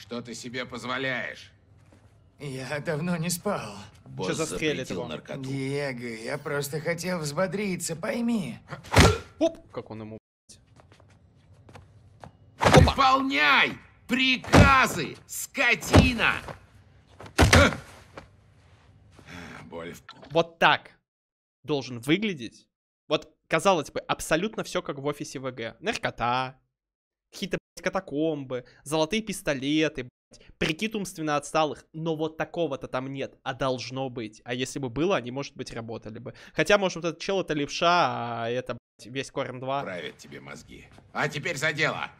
Что ты себе позволяешь? Я давно не спал. Босс Что застрелит его? наркоту. Диего, я просто хотел взбодриться, пойми. Оп, как он ему... Выполняй приказы, скотина! Боль. Вот так должен выглядеть. Вот, казалось бы, абсолютно все как в офисе ВГ. Наркота, какие-то катакомбы, золотые пистолеты, прикид умственно отсталых, но вот такого-то там нет, а должно быть. А если бы было, они, может быть, работали бы. Хотя, может, вот этот чел это левша, а это, блядь, весь Корн 2. Правят тебе мозги. А теперь за дело.